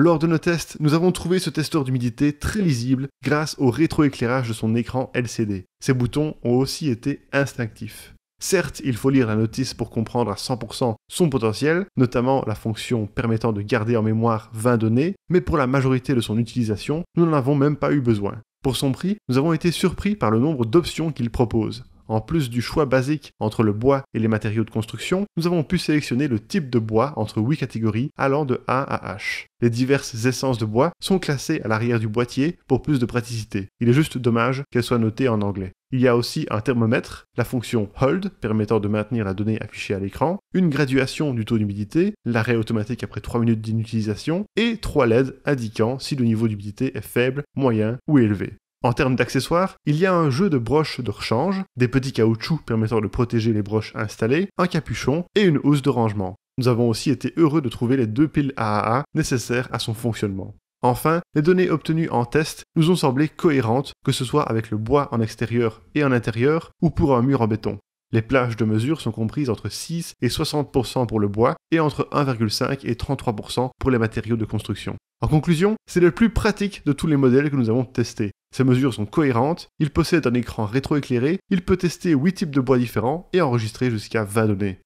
Lors de nos tests, nous avons trouvé ce testeur d'humidité très lisible grâce au rétroéclairage de son écran LCD. Ses boutons ont aussi été instinctifs. Certes, il faut lire la notice pour comprendre à 100% son potentiel, notamment la fonction permettant de garder en mémoire 20 données, mais pour la majorité de son utilisation, nous n'en avons même pas eu besoin. Pour son prix, nous avons été surpris par le nombre d'options qu'il propose. En plus du choix basique entre le bois et les matériaux de construction, nous avons pu sélectionner le type de bois entre 8 catégories allant de A à H. Les diverses essences de bois sont classées à l'arrière du boîtier pour plus de praticité. Il est juste dommage qu'elles soient notées en anglais. Il y a aussi un thermomètre, la fonction hold permettant de maintenir la donnée affichée à l'écran, une graduation du taux d'humidité, l'arrêt automatique après 3 minutes d'inutilisation et trois LED indiquant si le niveau d'humidité est faible, moyen ou élevé. En termes d'accessoires, il y a un jeu de broches de rechange, des petits caoutchoucs permettant de protéger les broches installées, un capuchon et une housse de rangement. Nous avons aussi été heureux de trouver les deux piles AAA nécessaires à son fonctionnement. Enfin, les données obtenues en test nous ont semblé cohérentes, que ce soit avec le bois en extérieur et en intérieur, ou pour un mur en béton. Les plages de mesure sont comprises entre 6 et 60% pour le bois et entre 1,5 et 33% pour les matériaux de construction. En conclusion, c'est le plus pratique de tous les modèles que nous avons testés. Ces mesures sont cohérentes, il possède un écran rétroéclairé, il peut tester 8 types de bois différents et enregistrer jusqu'à 20 données.